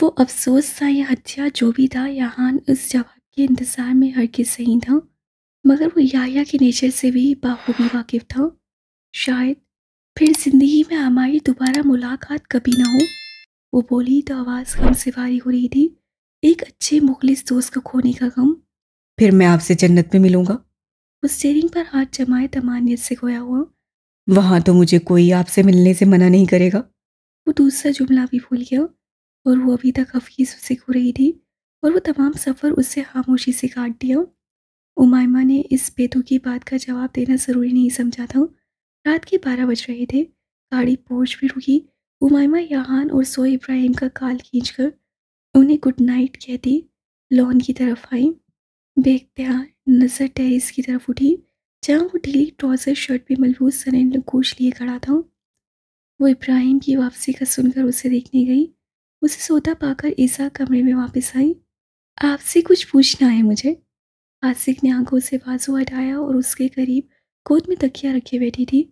वो अफसोस था या हत्या जो भी था यहाँ उस जवाब के इंतज़ार में हर के सही था मगर वो याया के नेचर से भी बाखूबी वाकिफ था शायद फिर जिंदगी में हमारी दोबारा मुलाकात कभी ना हो वो बोली तो आवाज़ गम से भारी हो रही थी एक अच्छे मुखलिस दोस्त को खोने का गम फिर मैं आपसे जन्नत में मिलूंगा उस स्टेरिंग पर हाथ जमाए तमानियत से खोया हुआ वहाँ तो मुझे कोई आपसे मिलने से मना नहीं करेगा वो दूसरा जुमला भी भूल गया और वो अभी तक हफीज़ उसे खो रही थी और वो तमाम सफ़र उससे खामोशी से काट दिया उमायमा ने इस बेतु की बात का जवाब देना ज़रूरी नहीं समझा था रात के बारह बज रहे थे गाड़ी पहुँच भी रुकी उमायमा यहाँ और सोए इब्राहिम का काल खींच कर उन्हें गुड नाइट कह दी लॉन की तरफ आई बेख्तियार नज़र टेरिस की तरफ उठी जहाँ वो ढीली ट्राउज़र शर्ट पर मलबूस सरेन लंगोश लिए खड़ा था वो इब्राहिम की वापसी का सुनकर उसे देखने गई उसे सोता पाकर ईसा कमरे में वापस आई आपसे कुछ पूछना है मुझे आसिक ने आंखों से बाजू हटाया और उसके करीब गोद में तकिया रखे बैठी थी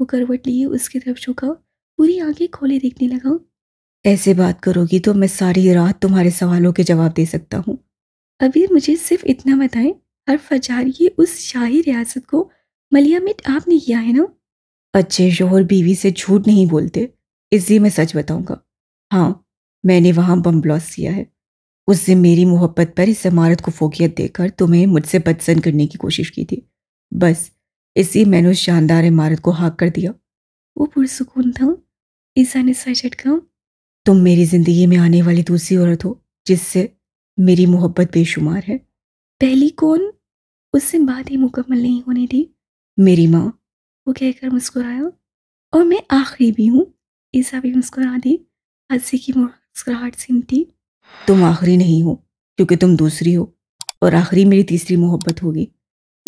वो करवट लिए उसकी तरफ झुका पूरी आंखें खोले देखने लगा ऐसे बात करोगी तो मैं सारी रात तुम्हारे सवालों के जवाब दे सकता हूँ अबीर मुझे सिर्फ इतना बताएं हर फजार ये उस शाही रियासत को मिट आपने किया है ना अच्छे शोहर बीवी से झूठ नहीं बोलते इसलिए मैं सच बताऊंगा हाँ मैंने वहाँ बम ब्लास्ट किया है उससे मेरी मोहब्बत पर इस इमारत को फोकियत देकर तुम्हें मुझसे बदसन करने की कोशिश की थी बस इसी मैंने उस शानदार इमारत को हाक कर दिया वो पुरसकून था सर झटका तुम मेरी ज़िंदगी में आने वाली दूसरी औरत हो जिससे मेरी मोहब्बत बेशुमार है पहली कौन उससे बात ही मुकम्मल नहीं होने दी मेरी माँ वो कहकर मुस्कुराया और मैं आखिरी भी हूँ ईसा भी मुस्कुरा दी हंसी की मुड़ मुस्कुराहट सिंह थी तुम आखिरी नहीं हो क्योंकि तुम दूसरी हो और आखिरी मेरी तीसरी मोहब्बत होगी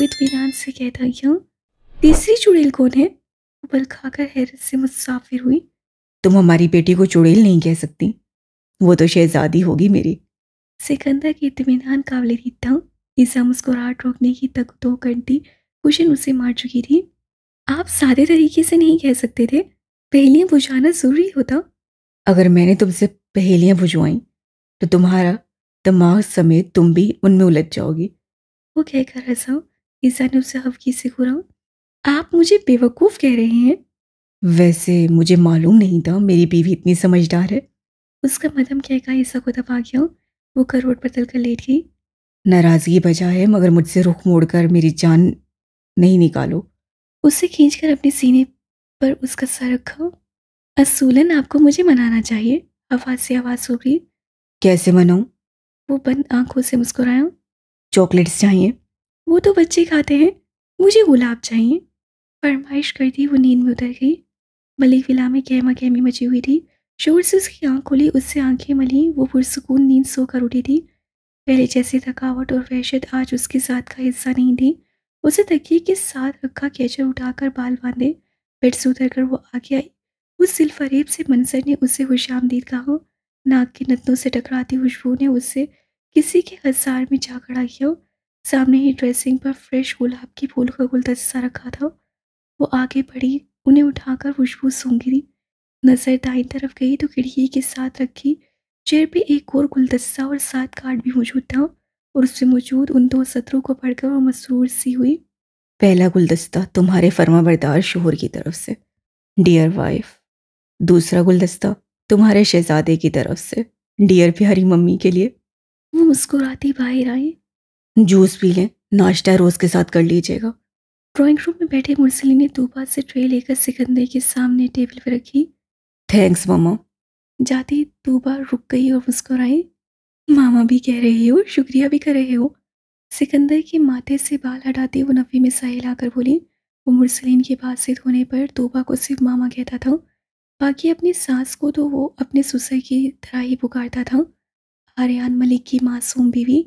इतमान से कहता यह तीसरी चुड़ैल कौन है उबल खाकर हैरत से मुसाफिर हुई तुम हमारी बेटी को चुड़ैल नहीं कह सकती वो तो शहजादी होगी मेरी सिकंदर के इतमान काबले ही था ईसा मुस्कुराहट रोकने की तक तो कर दी खुशन उसे मार चुकी थी आप सारे तरीके से नहीं कह सकते थे पहले बुझाना जरूरी होता अगर मैंने तुमसे पहेलियां बुझवाई तो तुम्हारा दिमाग समेत तुम भी उनमें उलझ जाओगी वो कहकर ईसा ने उसे की से खुराऊँ आप मुझे बेवकूफ़ कह रहे हैं वैसे मुझे मालूम नहीं था मेरी बीवी इतनी समझदार है उसका मदम कहकर ईसा को दबा गया वो करोड़ बदल कर लेट गई नाराज़गी बजा है मगर मुझसे रुख मोड़कर मेरी जान नहीं निकालो उसे खींचकर अपने सीने पर उसका सर रखा असूलन आपको मुझे मनाना चाहिए आवाज से आवाज उभरी कैसे मनाऊं वो बंद आंखों से मुस्कुराया चॉकलेट्स चाहिए वो तो बच्चे खाते हैं मुझे गुलाब चाहिए फरमाइश कर दी वो नींद में उतर गई मलिक विला में कहमा कहमी मची हुई थी शोर से उसकी आँख खुली उससे आंखें मली वो पुरसकून नींद सोकर उठी थी पहले जैसी थकावट और वहशत आज उसके साथ का हिस्सा नहीं थी उसे तकिए के साथ रखा कैचर उठाकर बाल बांधे बेड से उतर कर वो आ गया उस दिलफरेब से मंसर ने उसे खुश आमदीद कहा नाक की नतनों से टकराती खुशबू ने उसे किसी के हजार में जा खड़ा किया सामने ही ड्रेसिंग पर फ्रेश गुलाब की फूल का गुलदस्ता रखा था वो आगे बढ़ी उन्हें उठाकर खुशबू सूंघ गिरी नज़र दाई तरफ गई तो खिड़की के साथ रखी चेयर पे एक और गुलदस्ता और सात कार्ड भी मौजूद था और उससे मौजूद उन दो सत्रों को पढ़कर वो मसरूर सी हुई पहला गुलदस्ता तुम्हारे फर्मा बरदार शोहर की तरफ से डियर वाइफ दूसरा गुलदस्ता तुम्हारे शहजादे की तरफ से डियर प्यारी मम्मी के लिए वो मुस्कुराती बाहर आई जूस पी लें नाश्ता रोज़ के साथ कर लीजिएगा ड्राइंग रूम में बैठे मुरसली ने तूबा से ट्रे लेकर सिकंदर के सामने टेबल पर रखी थैंक्स मामा जाती तूबा रुक गई और मुस्कुराई मामा भी कह रहे हो शुक्रिया भी कर रहे हो सिकंदर के माथे से बाल हटाते वो नफी में साहिल आकर बोली वो मुरसलीन के बात से धोने पर तोबा को सिर्फ मामा कहता था बाकी अपनी सास को तो वो अपने सुसर की तरह ही पुकारता था आर्यान मलिक की मासूम बीवी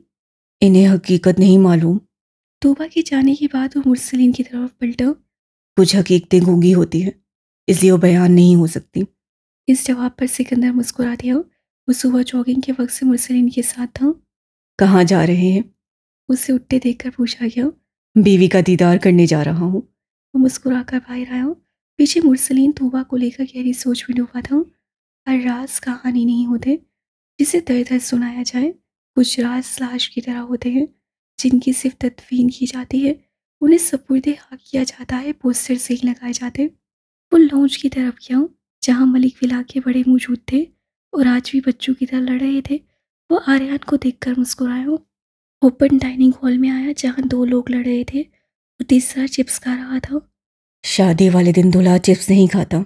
इन्हें हकीकत नहीं मालूम तोबा के जाने के बाद वो मुरसलिन की तरफ पलटा कुछ हकीकतें गूंगी होती है इसलिए वो बयान नहीं हो सकती इस जवाब पर सिकंदर मुस्कुरा दिया वो सुबह जॉगिंग के वक्त से मुरसलिन के साथ था कहाँ जा रहे हैं उसे उठते देखकर पूछा गया बीवी का दीदार करने जा रहा हूँ वो मुस्कुरा कर बाहर आया पीछे मुरसलीन तोबा को लेकर गहरी सोच में डूबा था हर राज कहानी नहीं होते जिसे दर दर सुनाया जाए कुछ राज लाश की तरह होते हैं जिनकी सिर्फ तदफीन की जाती है उन्हें सपुर्दे हा किया जाता है पोस्टर से ही लगाए जाते वो लॉन्च की तरफ गया जहाँ मलिक विला के बड़े मौजूद थे और आज भी बच्चों की तरह लड़ रहे थे वो आर्यन को देख कर मुस्कुराया ओपन डाइनिंग हॉल में आया जहाँ दो लोग लड़ रहे थे और तीसरा चिप्स खा रहा था शादी वाले दिन दूल्हा चिप्स नहीं खाता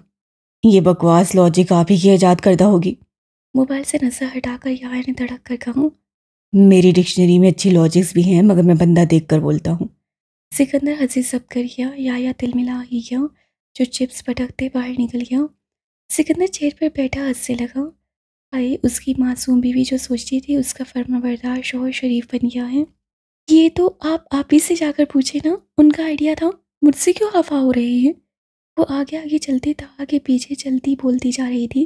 ये बकवास लॉजिक आप ही की ईजाद करदा होगी मोबाइल से हटा हटाकर यहाँ ने धड़क कर कहूँ मेरी डिक्शनरी में अच्छी लॉजिक्स भी हैं मगर मैं बंदा देख कर बोलता हूँ सिकंदर हंसी सब कर गया या या तिल मिला ही गया जो चिप्स पटकते बाहर निकल गया सिकंदर चेयर पर बैठा हंसने लगा आए उसकी मासूम बीवी जो सोचती थी उसका फर्मा बरदार शोहर शरीफ बन गया है ये तो आप आप ही से जाकर पूछे ना उनका आइडिया था मुझसे क्यों खफा हो रहे हैं वो आगे आगे चलते था आगे पीछे चलती बोलती जा रही थी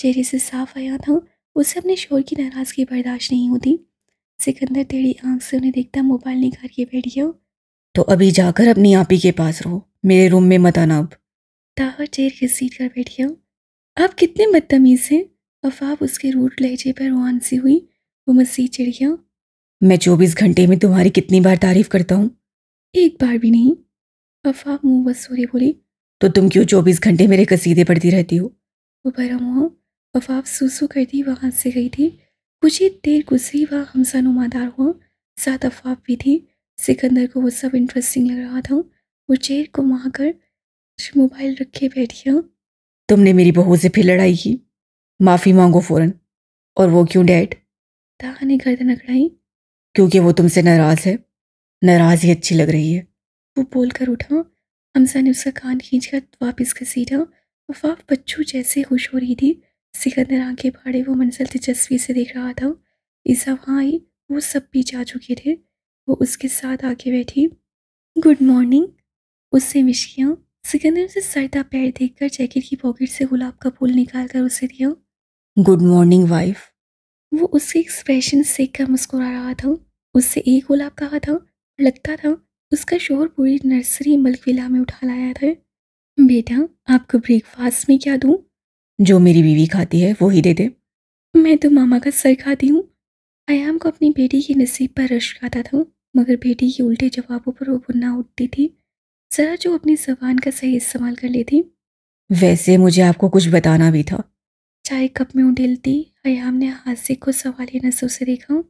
चेहरे से साफ आया था उसे अपने शोर की नाराज़गी बर्दाश्त नहीं होती सिकंदर टेढ़ी आंख से उन्हें देखता मोबाइल निकाल के बैठ गया तो अभी जाकर अपनी आपी के पास रहो मेरे रूम में मत आना अब ताहर चेर के सीट कर बैठ गया आप कितने बदतमीज़ हैं अफाब उसके रूट लहजे पर रुआन सी हुई वो मसीह चिड़ गया मैं चौबीस घंटे में तुम्हारी कितनी बार तारीफ करता हूँ एक बार भी नहीं अफा मुँह बसूरी बोली तो तुम क्यों चौबीस घंटे मेरे कसीदे पढ़ती रहती हो वो मुँह अफाफ सूसू कर दी वहाँ से गई थी कुछ ही देर गुजरी वह हमसा नुमादार हुआ साथ अफाफ भी थी सिकंदर को वो सब इंटरेस्टिंग लग रहा था वो चेयर को वहाँ कर मोबाइल रखे बैठी हूँ तुमने मेरी बहू से फिर लड़ाई की माफ़ी मांगो फौरन और वो क्यों डैड ताहा ने गर्दन अकड़ाई क्योंकि वो तुमसे नाराज़ है नाराज़ ही अच्छी लग रही है वो बोल कर उठा हमजा ने उसका कान खींचकर वापस घसीटा वफाफ बच्चू जैसे खुश हो रही थी सिकंदर आगे फाड़े वो मंजिल दिलचस्पी से देख रहा था ईसा वहाँ आई वो सब भी जा चुके थे वो उसके साथ आके बैठी गुड मॉर्निंग उससे मिशकियाँ किया सिकंदर से सरदा पैर देखकर जैकेट की पॉकेट से गुलाब का फूल निकाल कर उसे दिया गुड मॉर्निंग वाइफ वो उसके एक्सप्रेशन से कर मुस्कुरा रहा था उससे एक गुलाब कहा था लगता था उसका शोर पूरी नर्सरी मल्क में उठा लाया था बेटा आपको ब्रेकफास्ट में क्या दूँ जो मेरी बीवी खाती है वो ही दे दे मैं तो मामा का सर खाती हूँ आयाम को अपनी बेटी के नसीब पर रश खाता था मगर बेटी के उल्टे जवाबों पर वो बुनना उठती थी जरा जो अपनी जबान का सही इस्तेमाल कर लेती वैसे मुझे आपको कुछ बताना भी था चाय कप में उडेलती आयाम ने हाजिक को सवाल नजर से देखा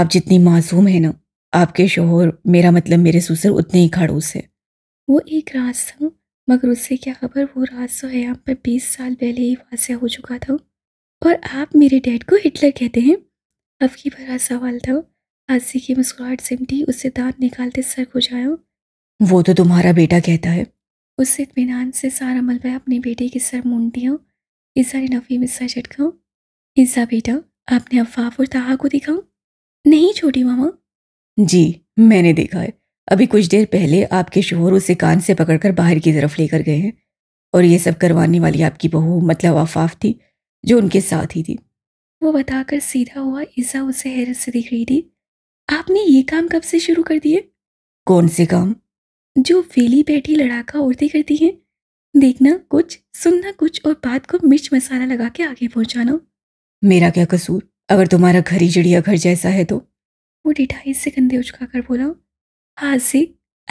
आप जितनी मासूम है ना आपके शोहर मेरा मतलब मेरे ससुर उतने ही खड़ूस है वो एक रास था मगर उससे क्या खबर वो रास तो है आप पर बीस साल पहले ही वासे हो चुका था और आप मेरे डैड को हिटलर कहते हैं अब की भरा सवाल था हासी की मुस्कुराहट सिमटी उससे दांत निकालते सर को जाओ वो तो तुम्हारा बेटा कहता है उससे इतमान से सारा मलबा अपने बेटे के सर मूंद दिया ईसा ने नफ़ी में सर झटका ईसा बेटा आपने अफाफ और तहा को दिखाऊँ नहीं छोटी मामा जी मैंने देखा है अभी कुछ देर पहले आपके शोहर उसे कान से पकड़कर बाहर की तरफ लेकर गए हैं और ये सब करवाने वाली आपकी बहू मतलब आफाफ थी जो उनके साथ ही थी वो बताकर सीधा हुआ ईसा उसे हैरत से दिख रही थी आपने ये काम कब से शुरू कर दिए कौन से काम जो फेली बैठी लड़ाका औरतें करती हैं देखना कुछ सुनना कुछ और बात को मिर्च मसाला लगा के आगे पहुंचाना मेरा क्या कसूर अगर तुम्हारा घर ही चिड़िया घर जैसा है तो वो डिठाई से कंधे कर बोला हाँ जी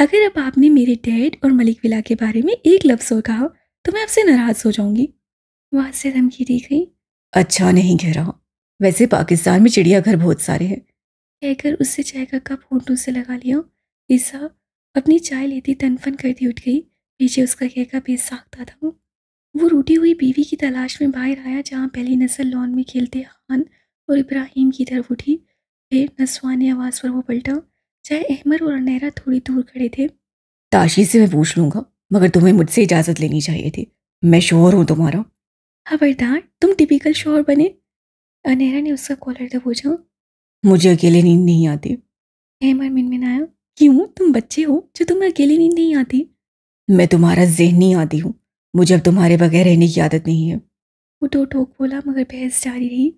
अगर अब आपने मेरे डैड और मलिक विला के बारे में एक लफ्ज़ और कहा तो मैं आपसे नाराज़ हो जाऊंगी वहाँ से धमकी दी गई अच्छा नहीं कह रहा वैसे पाकिस्तान में चिड़ियाघर बहुत सारे हैं कहकर उससे चाय का कप होटों से लगा लिया ईसा अपनी चाय लेती तनफन करती उठ गई पीछे उसका कहका बेसाखता था वो रूटी हुई बीवी की तलाश में बाहर आया जहाँ पहली नस्ल लॉन में खेलते हान और इब्राहिम की तरफ उठी फिर नस्वानी आवाज़ पर वो पलटा चाहे अहमर और नैरा थोड़ी दूर खड़े थे ताशी से मैं पूछ लूँगा मगर तुम्हें मुझसे इजाज़त लेनी चाहिए थी मैं शोर हूँ तुम्हारा खबरदार हाँ, तुम टिपिकल शोर बने अनेरा ने उसका कॉलर दबोचा मुझे अकेले नींद नहीं आती अहमर आया क्यों तुम बच्चे हो जो तुम्हें अकेले नींद नहीं आती मैं तुम्हारा जहनी आती हूँ मुझे अब तुम्हारे बगैर रहने की आदत नहीं है वो दो टोक बोला मगर बहस जारी रही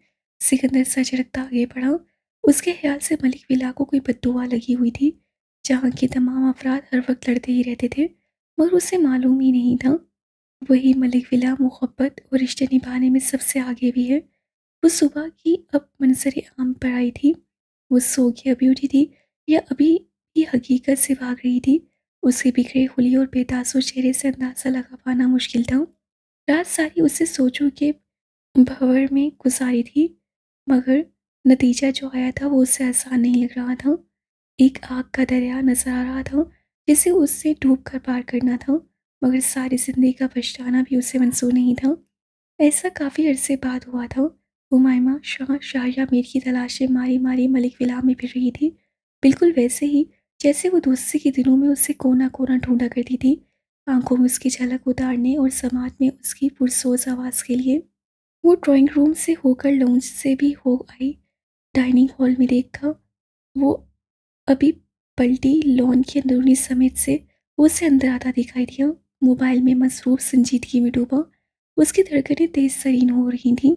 सिकंदर सजरकता आगे बढ़ा उसके ख्याल से मलिक विला को कोई बदुआ लगी हुई थी जहाँ के तमाम अफराद हर वक्त लड़ते ही रहते थे मगर उसे मालूम ही नहीं था वही मलिक विला मोहब्बत और रिश्ते निभाने में सबसे आगे भी है वो सुबह की अब मंसर आम पर आई थी वो सो के अभी उठी थी या अभी ही हकीकत से भाग रही थी उसके बिखरे खुली और बेतासुर चेहरे से अंदाज़ा लगा पाना मुश्किल था रात सारी उसे सोचों के भंवर में गुजारी थी मगर नतीजा जो आया था वो उससे आसान नहीं लग रहा था एक आग का दरिया नजर आ रहा था जिसे उससे डूब कर पार करना था मगर सारी ज़िंदगी का पछताना भी उसे मंसूर नहीं था ऐसा काफ़ी अरसे बाद हुआ था हुमायमा शाह शाहिया मीर की तलाशें मारी मारी मलिक विला में फिर रही थी बिल्कुल वैसे ही जैसे वो दूसरे के दिनों में उसे कोना कोना ढूंढा करती थी आंखों में उसकी झलक उतारने और समाज में उसकी पुरसोज आवाज़ के लिए वो ड्राइंग रूम से होकर लॉन्च से भी हो आई डाइनिंग हॉल में देखा वो अभी पलटी लॉन की अंदरूनी समेत से उसे अंदर आता दिखाई दिया मोबाइल में मसरूफ संजीदगी में डूबा उसकी धड़कनें तेज सरीन हो रही थी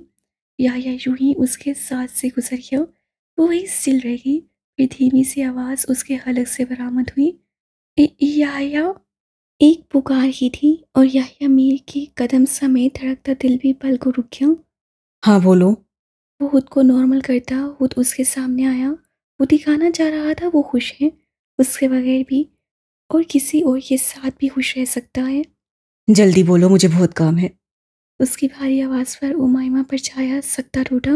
या या यूं ही उसके साथ से गुजर गया वो वही सिल रह गई फिर धीमी सी आवाज़ उसके हलक से बरामद हुई या एक पुकार ही थी और याहिया मीर के कदम समेत धड़कता दिल भी पल को रुक गया हाँ बोलो वो खुद को नॉर्मल करता खुद उसके सामने आया वो दिखाना चाह रहा था वो खुश है उसके बगैर भी और किसी और के साथ भी खुश रह सकता है जल्दी बोलो मुझे बहुत काम है उसकी भारी आवाज़ पर उमाइमा पर छाया सकता टूटा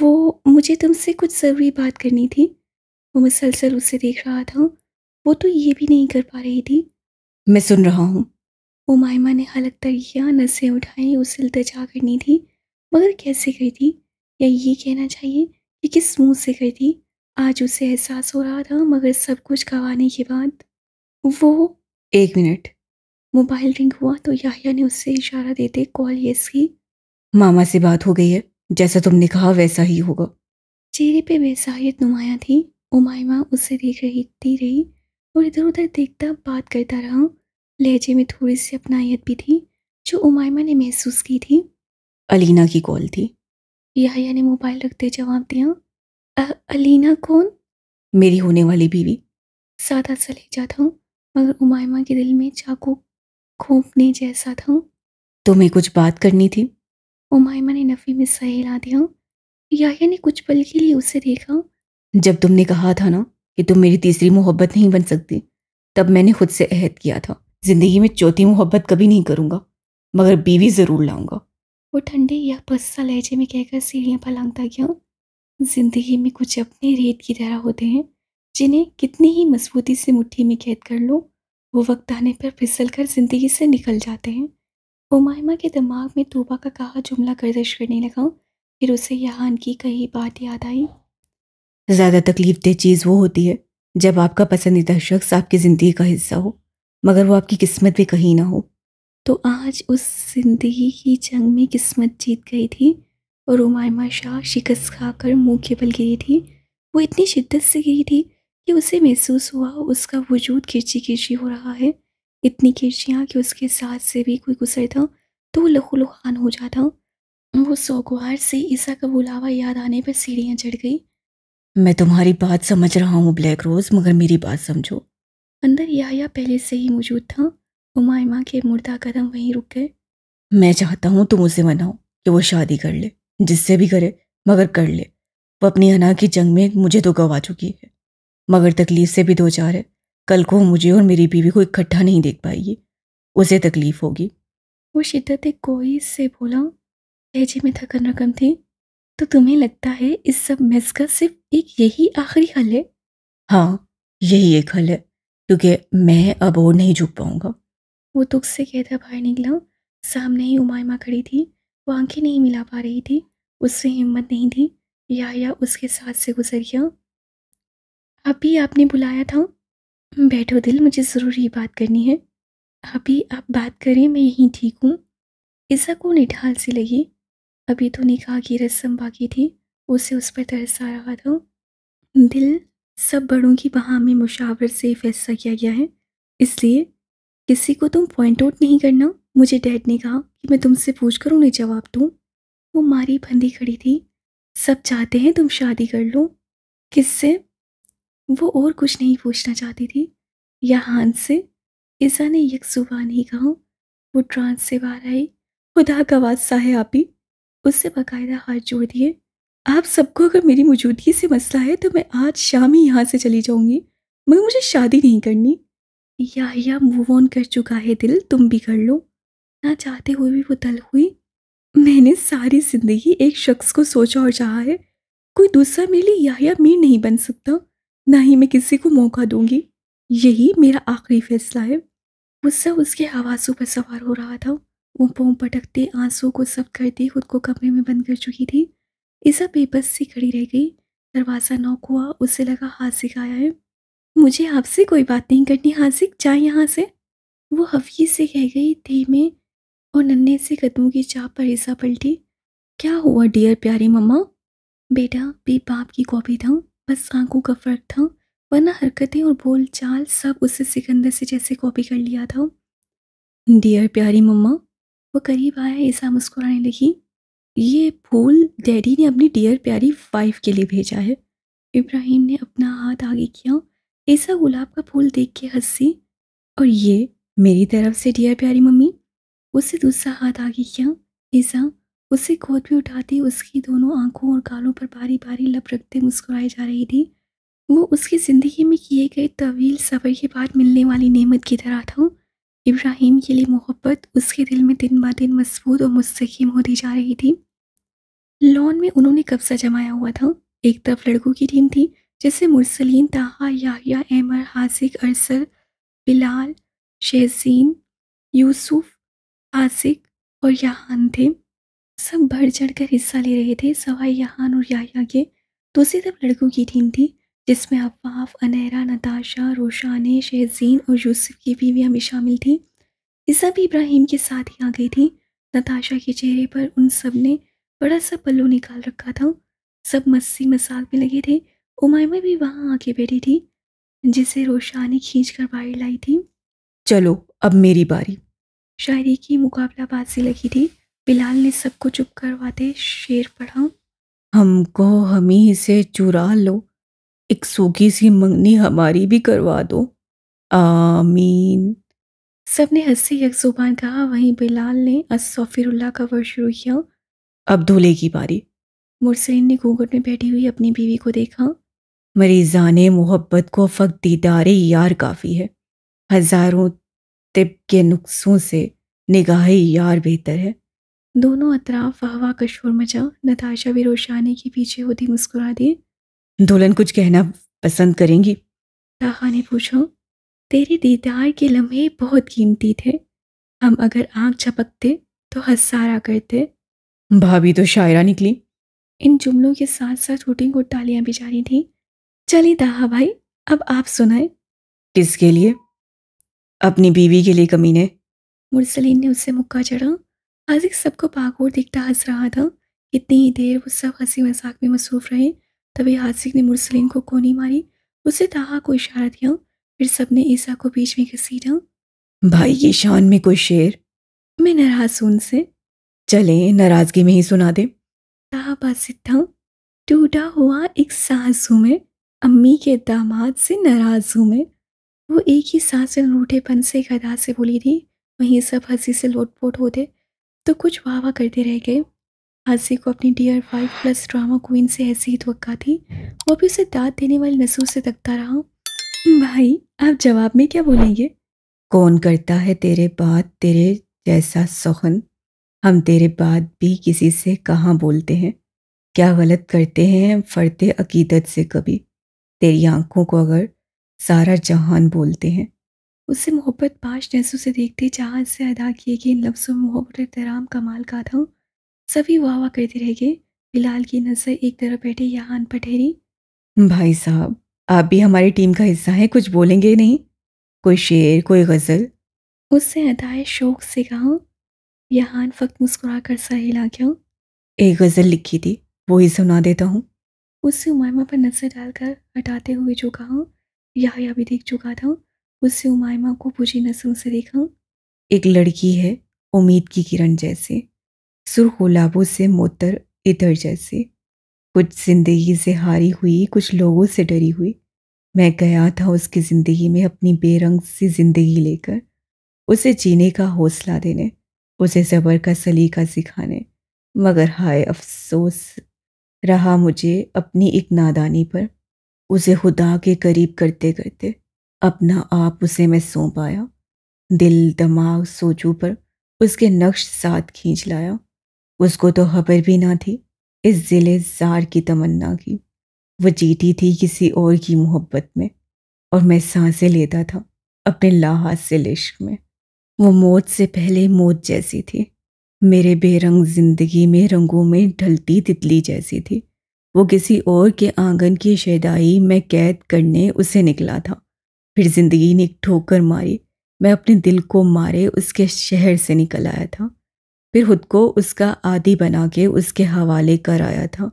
वो मुझे तुमसे कुछ ज़रूरी बात करनी थी वो मुसलसल उसे देख रहा था वो तो ये भी नहीं कर पा रही थी मैं सुन रहा हूँ उमाइमा ने हलक तरिया नसें उठाई उसे इल्तजा करनी थी मगर कैसे गई थी या ये कहना चाहिए कि किस मुंह से गई थी आज उसे एहसास हो रहा था मगर सब कुछ गवाने के बाद वो एक मिनट मोबाइल रिंग हुआ तो याहिया ने उससे इशारा देते कॉल यस की मामा से बात हो गई है जैसा तुमने कहा वैसा ही होगा चेहरे पे वैसाहियत नुमाया थी उमायमा उसे देख रही थी रही और इधर उधर देखता बात करता रहा लहजे में थोड़ी सी अपनायत भी थी जो उमायमा ने महसूस की थी अलीना की कॉल थी याहिया ने मोबाइल रखते जवाब दिया अ, अलीना कौन मेरी होने वाली बीवी सादा सा ले जाता हूँ मगर उमायमा के दिल में चाकू खोपने जैसा था तुम्हें तो कुछ बात करनी थी उमायमा ने नफ़ी में सहेला दिया याहिया ने कुछ पल के लिए उसे देखा जब तुमने कहा था ना कि तुम मेरी तीसरी मोहब्बत नहीं बन सकती तब मैंने खुद से अहद किया था ज़िंदगी में चौथी मोहब्बत कभी नहीं करूँगा मगर बीवी ज़रूर लाऊंगा वो ठंडे या पस्सा लहजे में कहकर सीढ़ियाँ फलांगता गया जिंदगी में कुछ अपने रेत की तरह होते हैं जिन्हें कितनी ही मजबूती से मुट्ठी में कैद कर लो वो वक्त आने पर फिसल कर जिंदगी से निकल जाते हैं उमायमा के दिमाग में तोबा का कहा जुमला गर्दश करने लगा फिर उसे यहाँ की कही बात याद आई ज़्यादा तकलीफ देह चीज़ वो होती है जब आपका पसंदीदा शख्स आपकी ज़िंदगी का हिस्सा हो मगर वो आपकी किस्मत भी कहीं ना हो तो आज उस जिंदगी की जंग में किस्मत जीत गई थी और उमायमा शाह शिकस्त खाकर मुंह के बल गिरी थी वो इतनी शिद्दत से गिरी थी कि उसे महसूस हुआ उसका वजूद खिरची खिरची हो रहा है इतनी खिरचियाँ कि उसके साथ से भी कोई गुजरता तो वो लहूलुहान हो जाता वो सौगवार से ईसा का बुलावा याद आने पर सीढ़ियाँ चढ़ गई मैं तुम्हारी बात समझ रहा हूँ ब्लैक रोज़ मगर मेरी बात समझो अंदर याया पहले से ही मौजूद था उमायमा के मुर्दा कदम वहीं रुक गए मैं चाहता हूँ तुम उसे मनाओ कि वो शादी कर ले जिससे भी करे मगर कर ले वो अपनी अना की जंग में मुझे तो गवा चुकी है मगर तकलीफ से भी दो चार है कल को मुझे और मेरी बीवी को इकट्ठा नहीं देख पाएगी उसे तकलीफ होगी वो शिद्दत कोई से बोला लहजे में थकन रकम थी तो तुम्हें लगता है इस सब मेस का सिर्फ एक यही आखिरी हल है हाँ यही एक हल है क्योंकि मैं अब और नहीं झुक पाऊंगा वो दुख से कहता बाहर निकला सामने ही उमायमा खड़ी थी वो आंखें नहीं मिला पा रही थी उससे हिम्मत नहीं थी या या उसके साथ से गुजर गया अभी आपने बुलाया था बैठो दिल मुझे ज़रूरी बात करनी है अभी आप बात करें मैं यहीं ठीक हूँ ऐसा को निठाल सी लगी अभी तो निकाह की रस्म बाकी थी उसे उस पर तरस आ रहा था दिल सब बड़ों की बहा में मुशावर से फैसला किया गया है इसलिए किसी को तुम पॉइंट आउट नहीं करना मुझे डैड ने कहा कि मैं तुमसे पूछ कर उन्हें जवाब दूँ वो मारी बंदी खड़ी थी सब चाहते हैं तुम शादी कर लो किससे वो और कुछ नहीं पूछना चाहती थी या हान से ईसा ने सुबह नहीं कहा वो ट्रांस से बाहर आई खुदा का वादसा है आप ही उससे बाकायदा हाथ जोड़ दिए आप सबको अगर मेरी मौजूदगी से मसला है तो मैं आज शाम ही यहाँ से चली जाऊँगी मगर मुझे शादी नहीं करनी या या मूव ऑन कर चुका है दिल तुम भी कर लो ना चाहते हुए भी वो तल हुई मैंने सारी जिंदगी एक शख्स को सोचा और चाहा है कोई दूसरा मेरे लिए या, या मीर नहीं बन सकता ना ही मैं किसी को मौका दूंगी यही मेरा आखिरी फैसला है गुस्सा उसके आवाज़ों पर सवार हो रहा था वो पों पटकते आंसू को सब करते खुद को कमरे में बंद कर चुकी थी ईसा बेबस सी खड़ी रह गई दरवाज़ा नौक हुआ उसे लगा हाथ सिखाया है मुझे आपसे कोई बात नहीं करनी हाजिक जा यहाँ से वो हफीज से कह गई धीमे और नन्हे से कदमों की चाप पर हिस्सा पलटी क्या हुआ डियर प्यारी मम्मा बेटा भी बाप की कॉपी था बस आंखों का फर्क था वरना हरकतें और बोल चाल सब उसे सिकंदर से जैसे कॉपी कर लिया था डियर प्यारी मम्मा वो करीब आया ईसा मुस्कुराने लगी ये फूल डैडी ने अपनी डियर प्यारी वाइफ के लिए भेजा है इब्राहिम ने अपना हाथ आगे किया ऐसा गुलाब का फूल देख के हंसी और ये मेरी तरफ से डियर प्यारी मम्मी उससे दूसरा हाथ आगे किया ऐसा उसे गोद भी उठाते उसकी दोनों आंखों और गालों पर बारी बारी लप रखते मुस्कुराई जा रही थी वो उसकी ज़िंदगी में किए गए तवील सफ़र के बाद मिलने वाली नेमत की तरह था इब्राहिम के लिए मोहब्बत उसके दिल में दिन ब दिन मजबूत और मुस्तकम होती जा रही थी लॉन में उन्होंने कब्जा जमाया हुआ था एक तरफ लड़कों की टीम थी जैसे मुरसलिन ताहा याहिया एमर हासिक अरसल बिलाल शेजीन यूसुफ आसिक और यहान थे सब बढ़ चढ़ कर हिस्सा ले रहे थे सवाई यहान और याहिया के दूसरी तरफ लड़कों की टीम थी जिसमें अफाफ अनहरा नताशा रोशान शेजीन और यूसुफ की बीवियाँ भी शामिल थीं इज़ा भी इब्राहिम के साथ ही आ गई थी नताशा के चेहरे पर उन सब ने बड़ा सा पल्लू निकाल रखा था सब मस्सी मसाल में लगे थे उमायमा भी वहाँ आके बैठी थी जिसे रोशा ने खींच कर बाहर लाई थी चलो अब मेरी बारी शायरी की मुकाबला बाजी लगी थी बिलाल ने सबको चुप करवाते शेर पढ़ा हमको हम ही से चुरा लो एक सूखी सी मंगनी हमारी भी करवा दो आमीन सब ने हंसी जुबान कहा वहीं बिलाल ने असफ़िरुल्ला का वर्ष शुरू किया अब दूल्हे की बारी मुरसैन ने घूंघट में बैठी हुई अपनी बीवी को देखा मरीजान मोहब्बत को फ़क दीदार यार काफ़ी है हज़ारों तिब के नुस्खों से निगाह यार बेहतर है दोनों अतराफ हवा का शोर मचा नताशा भी रोशानी के पीछे होती मुस्कुरा दी दुल्हन कुछ कहना पसंद करेंगी ताहा ने पूछा तेरे दीदार के लम्हे बहुत कीमती थे हम अगर आँख झपकते तो हसारा करते भाभी तो शायरा निकली इन जुमलों के साथ साथ रूटीन को तालियां भी जारी थीं चलिए दाहा भाई अब आप सुनाए किसके लिए अपनी बीवी के लिए कमीने मुरसलीन ने उससे मुक्का चढ़ा आजिक सबको पागोर दिखता हंस रहा था इतनी ही देर वो सब हंसी मजाक में मसरूफ रहे तभी हासिक ने मुरसलीन को कोनी मारी उसे ताहा को इशारा दिया फिर सबने ईसा को बीच में घसीटा भाई की शान में कोई शेर मैं नाराज हूं उनसे चले नाराजगी में ही सुना दे बात था टूटा हुआ एक सांसू में अम्मी के दामाद से नाराज़ हूँ मैं वो एक ही सांस में रूठेपन से गदा से बोली थी वहीं सब हंसी से लोटपोट होते तो कुछ वाह वाह करते रह गए हंसी को अपनी dear wife plus drama queen से ऐसी ही तो थी वो भी उसे दाँत देने वाली नसों से तकता रहा भाई आप जवाब में क्या बोलेंगे कौन करता है तेरे बाद तेरे जैसा सोहन हम तेरे बाद भी किसी से कहाँ बोलते हैं क्या गलत करते हैं हम फरते अकीदत से कभी तेरी आंखों को अगर सारा जहान बोलते हैं उससे मोहब्बत पाश नैसों से देखते जहाज से अदा किए गए इन लफ्ज़ों में मोहब्बत एहतराम कमाल का था सभी वाह वाह करते रह गए बिलाल की नज़र एक तरफ बैठे यहाँ पठेरी भाई साहब आप भी हमारी टीम का हिस्सा हैं कुछ बोलेंगे नहीं कोई शेर कोई गज़ल उससे अदाए शौक से कहा यहाँ फक्त मुस्कुरा कर सही ला गया एक गज़ल लिखी थी वो ही सुना देता हूँ उससे उमायमा पर नज़र डालकर हटाते हुए झुका हूँ या भी देख चुका था उससे उमायमा को पूछी नजरों से देखा एक लड़की है उम्मीद की किरण जैसे सुर्ख गुलाबों से मोतर इधर जैसे कुछ जिंदगी से हारी हुई कुछ लोगों से डरी हुई मैं गया था उसकी ज़िंदगी में अपनी बेरंग सी ज़िंदगी लेकर उसे जीने का हौसला देने उसे ज़बर का सलीका सिखाने मगर हाय अफसोस रहा मुझे अपनी एक नादानी पर उसे खुदा के करीब करते करते अपना आप उसे मैं सौंप आया दिल दिमाग सोचू पर उसके नक्श साथ खींच लाया उसको तो खबर भी ना थी इस ज़िले जार की तमन्ना की वह जीती थी किसी और की मोहब्बत में और मैं सांसें लेता था अपने लाहा से लिश्क में वो मौत से पहले मौत जैसी थी मेरे बेरंग जिंदगी में रंगों में ढलती तितली जैसी थी वो किसी और के आंगन की शेदाई में कैद करने उसे निकला था फिर जिंदगी ने एक ठोकर मारी मैं अपने दिल को मारे उसके शहर से निकल आया था फिर खुद को उसका आदि बना के उसके हवाले कर आया था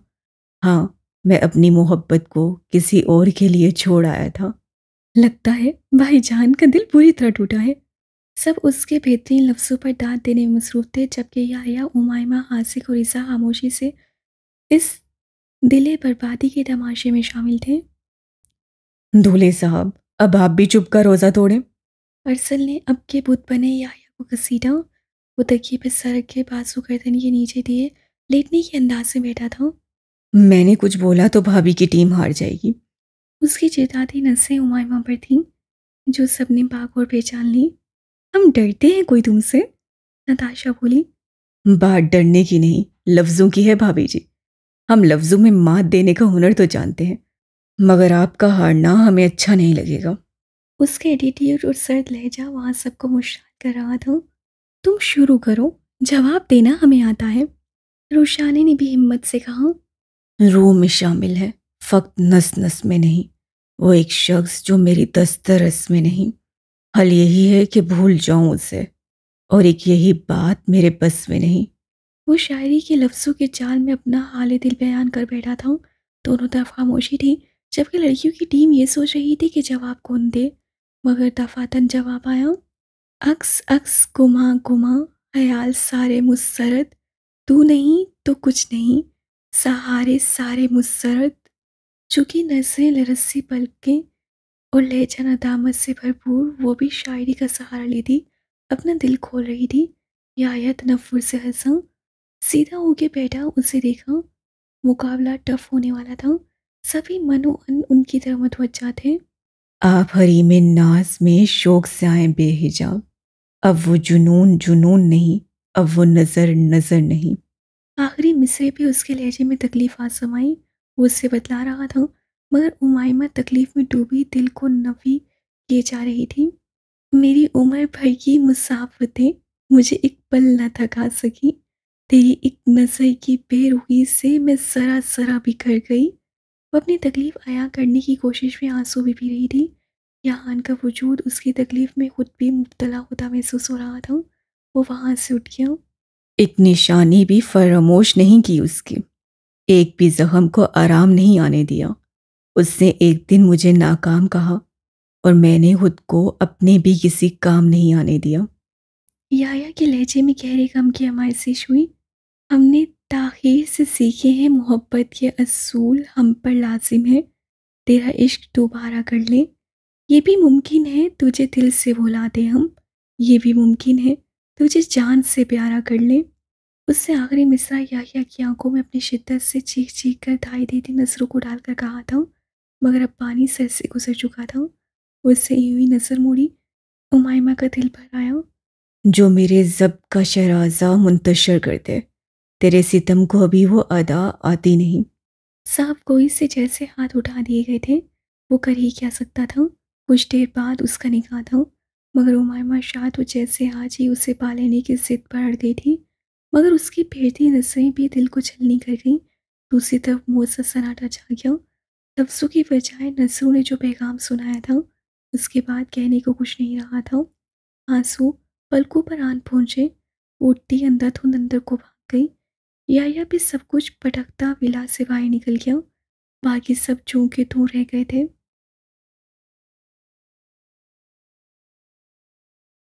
हाँ मैं अपनी मोहब्बत को किसी और के लिए छोड़ आया था लगता है भाईजान का दिल पूरी तरह टूटा है सब उसके बेहतरीन लफ्ज़ों पर डांट देने में मसरूफ़ थे जबकि या उमायमा आसिक और रिजा खामोशी से इस दिले बर्बादी के तमाशे में शामिल थे दूल्हे साहब अब आप भी चुप कर रोज़ा तोड़ें अरसल ने अब के बुत बने या को घसीटा वो तकिए पर सर के बाजू गर्दन के नीचे दिए लेटने के अंदाज से बैठा था मैंने कुछ बोला तो भाभी की टीम हार जाएगी उसकी चेतावनी नसें उमायमा पर थीं जो सबने पाक और पहचान ली हम डरते हैं कोई तुमसे नताशा बोली बात डरने की नहीं लफ्ज़ों की है भाभी जी हम लफ्ज़ों में मात देने का हुनर तो जानते हैं मगर आपका हारना हमें अच्छा नहीं लगेगा उसके एटीट्यूड और सर्द लहजा वहाँ सबको मुश्किल कर रहा था तुम शुरू करो जवाब देना हमें आता है रोशाने ने भी हिम्मत से कहा रूह में शामिल है फ़क्त नस नस में नहीं वो एक शख्स जो मेरी दस्तरस में नहीं हल यही है कि भूल जाऊं उसे और एक यही बात मेरे बस में नहीं वो शायरी के लफ्ज़ों के चाल में अपना हाल दिल बयान कर बैठा था दोनों तरफ खामोशी थी जबकि लड़कियों की टीम ये सोच रही थी कि जवाब कौन दे मगर दफातन जवाब आया अक्स अक्स गुमा गुमा ख्याल सारे मुसरत तू नहीं तो कुछ नहीं सहारे सारे मुसरत चूँकि नजरें लरसी पलकें और लहजा नदामत से भरपूर वो भी शायरी का सहारा थी अपना दिल खोल रही थी या तनफुर से हंसा सीधा होके बैठा उसे देखा मुकाबला टफ होने वाला था सभी मनोअन उनकी तरह मतवजा थे आप हरी में नाज में शोक से आए बेहिजाब अब वो जुनून जुनून नहीं अब वो नज़र नज़र नहीं आखिरी मिसरे भी उसके लहजे में तकलीफ आसमाई वो उससे बतला रहा था मगर उमायमा तकलीफ में डूबी दिल को नफी किए जा रही थी मेरी उम्र भर की मुसाफतें मुझे एक पल न थका सकी तेरी एक नज़र की बेरुखी से मैं ज़रा सरा बिखर गई वो अपनी तकलीफ़ आया करने की कोशिश में आंसू भी पी रही थी यहाँ का वजूद उसकी तकलीफ़ में खुद भी मुबतला होता महसूस हो रहा था वो वहाँ से उठ गया एक निशानी भी फरामोश नहीं की उसकी एक भी जख्म को आराम नहीं आने दिया उसने एक दिन मुझे नाकाम कहा और मैंने खुद को अपने भी किसी काम नहीं आने दिया याया के लहजे में गहरे गम की आमाइशिश हुई हमने ताखिर से सीखे हैं मोहब्बत के असूल हम पर लाजिम है तेरा इश्क दोबारा कर ले ये भी मुमकिन है तुझे दिल से भुला दे हम ये भी मुमकिन है तुझे जान से प्यारा कर ले उससे आखिरी मिसरा याया की आंखों में अपनी शिद्दत से चीख चीख कर धाई देती नजरों को डालकर कहा था मगर अब पानी सर से गुजर चुका था उससे ही नज़र मोड़ी उमायमा का दिल भर आया जो मेरे जब का शराजा मुंतशर कर दे तेरे सितम को अभी वो अदा आती नहीं साफ कोई से जैसे हाथ उठा दिए गए थे वो कर ही क्या सकता था कुछ देर बाद उसका निकाह था मगर उमायमा शाह तो जैसे आज ही उसे पा लेने की जिद पर अड़ गई थी मगर उसकी फेरती नजरें भी दिल को छलनी कर गई दूसरी तरफ मुँह सा सन्नाटा छा गया लफ्ज़ों की बजाय नसरू ने जो पैगाम सुनाया था उसके बाद कहने को कुछ नहीं रहा था आंसू पलकों पर आन पहुँचे अंदर धुंध अंदर को भाग गई याया भी सब कुछ पटकता विला से बाहर निकल गया बाकी सब चूंके दूर रह गए थे